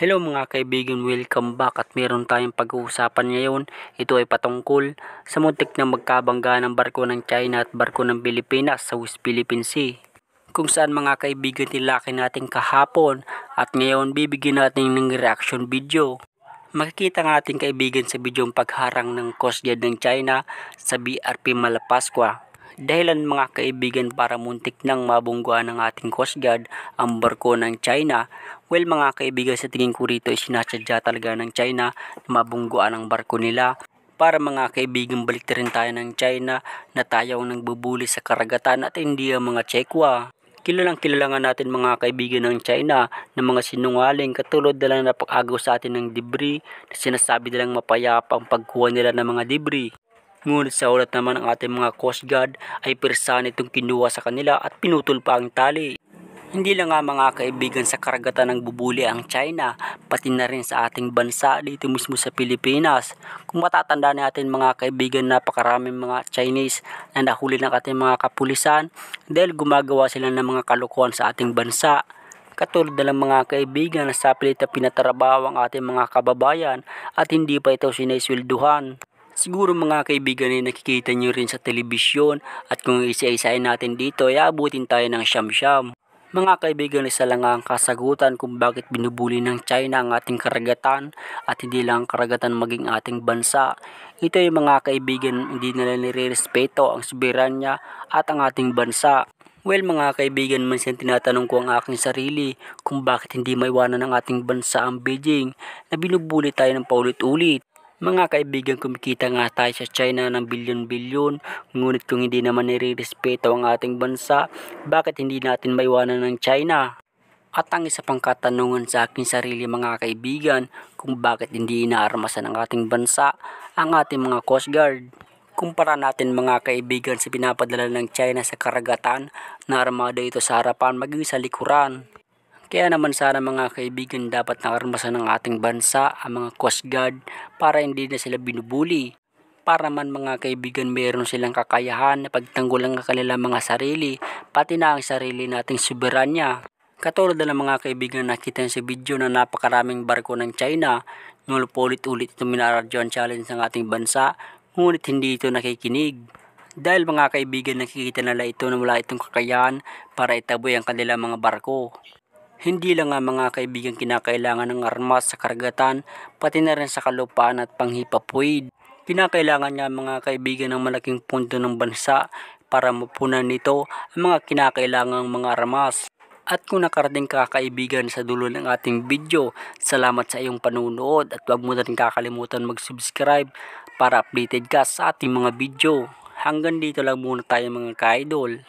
Hello mga kaibigan, welcome back at meron tayong pag-uusapan ngayon. Ito ay patungkol sa muntik na magkabangga ng barko ng China at barko ng Pilipinas sa West Philippine Sea. Kung saan mga kaibigan tilaki natin kahapon at ngayon bibigyan natin ng reaction video. Makikita ng ating kaibigan sa video ang pagharang ng Coast Guard ng China sa BRP Malapascua dahilan mga kaibigan para muntik nang mabungguan ng ating Coast Guard ang barko ng China. Well mga kaibigan sa tingin ko rito ay sinasadya talaga ng China na mabungguan ang barko nila. Para mga kaibigan balik rin tayo ng China na tayo ang nagbubuli sa karagatan at hindi ang mga Chekwa kilalang kilala natin mga kaibigan ng China na mga sinungaling katulad nila na napakagaw sa atin ng debris na sinasabi nilang mapayapa ang pagkuha nila ng mga debris. Ngunit sa ulat naman ng ating mga Coast Guard ay pirsan itong kinuha sa kanila at pinutol pa ang tali. Hindi lang nga mga kaibigan sa karagatan ng bubuli ang China, pati na rin sa ating bansa dito mismo sa Pilipinas. Kung matatanda natin mga kaibigan, napakaraming mga Chinese na nahuli ng ating mga kapulisan dahil gumagawa sila ng mga kalukuhan sa ating bansa. Katulad na lang mga kaibigan na sa pilit na pinatarabaho ang ating mga kababayan at hindi pa ito sineswelduhan. Siguro mga kaibigan ay eh, nakikita nyo rin sa telebisyon at kung isa-isahin natin dito eh, ay abutin tayo ng siyam syam Mga kaibigan, isa lang ang kasagutan kung bakit binubuli ng China ang ating karagatan at hindi lang karagatan maging ating bansa. Ito ay mga kaibigan, hindi nila nire-respeto ang soberanya at ang ating bansa. Well mga kaibigan, minsan tinatanong ko ang aking sarili kung bakit hindi maiwanan ng ating bansa ang Beijing na binubuli tayo ng paulit-ulit. Mga kaibigan, kumikita nga tayo sa China ng bilyon-bilyon, ngunit kung hindi naman nire-respeto ang ating bansa, bakit hindi natin maiwanan ng China? At ang isa pang katanungan sa aking sarili mga kaibigan, kung bakit hindi inaarmasan ang ating bansa, ang ating mga Coast Guard. Kumpara natin mga kaibigan sa pinapadala ng China sa karagatan na armada ito sa harapan maging sa likuran. Kaya naman sana mga kaibigan dapat nakarmasan ng ating bansa ang mga Coast Guard para hindi na sila binubuli. Para man mga kaibigan meron silang kakayahan na pagtanggol ng kanilang mga sarili, pati na ang sarili nating soberanya. Katulad na ng mga kaibigan nakita sa video na napakaraming barko ng China, nung ulit itong minaradyon challenge ng ating bansa, ngunit hindi ito nakikinig dahil mga kaibigan nakikita nila ito na wala itong kakayahan para itaboy ang kanilang mga barko. Hindi lang nga mga kaibigan kinakailangan ng armas sa karagatan, pati na rin sa kalupaan at panghipapuwid. Kinakailangan nga mga kaibigan ng malaking pundo ng bansa para mapunan nito ang mga kinakailangang mga armas. At kung nakarating ka kaibigan sa dulo ng ating video, salamat sa iyong panunood at huwag mo na rin kakalimutan mag-subscribe para updated ka sa ating mga video. Hanggang dito lang muna tayo mga kaidol.